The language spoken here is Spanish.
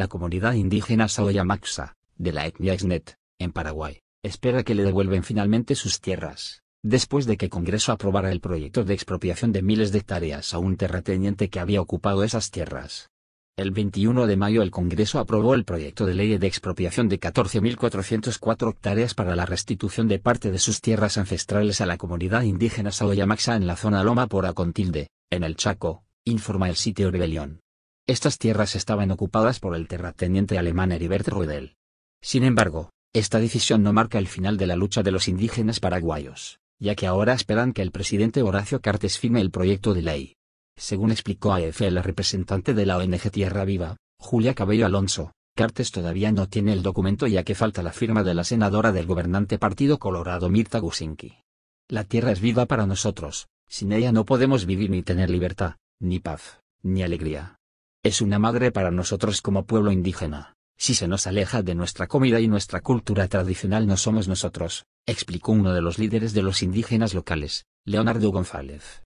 La comunidad indígena saoyamaxa, de la etnia Xnet, en Paraguay, espera que le devuelvan finalmente sus tierras, después de que Congreso aprobara el proyecto de expropiación de miles de hectáreas a un terrateniente que había ocupado esas tierras. El 21 de mayo el Congreso aprobó el proyecto de ley de expropiación de 14.404 hectáreas para la restitución de parte de sus tierras ancestrales a la comunidad indígena Saoyamaxa en la zona Loma por Acontilde, en el Chaco, informa el sitio Rebelión. Estas tierras estaban ocupadas por el terrateniente alemán Heribert Rudel. Sin embargo, esta decisión no marca el final de la lucha de los indígenas paraguayos, ya que ahora esperan que el presidente Horacio Cartes firme el proyecto de ley. Según explicó a EFE la representante de la ONG Tierra Viva, Julia Cabello Alonso, Cartes todavía no tiene el documento ya que falta la firma de la senadora del gobernante Partido Colorado Mirta Gusinki. La tierra es viva para nosotros, sin ella no podemos vivir ni tener libertad, ni paz, ni alegría. Es una madre para nosotros como pueblo indígena. Si se nos aleja de nuestra comida y nuestra cultura tradicional no somos nosotros, explicó uno de los líderes de los indígenas locales, Leonardo González.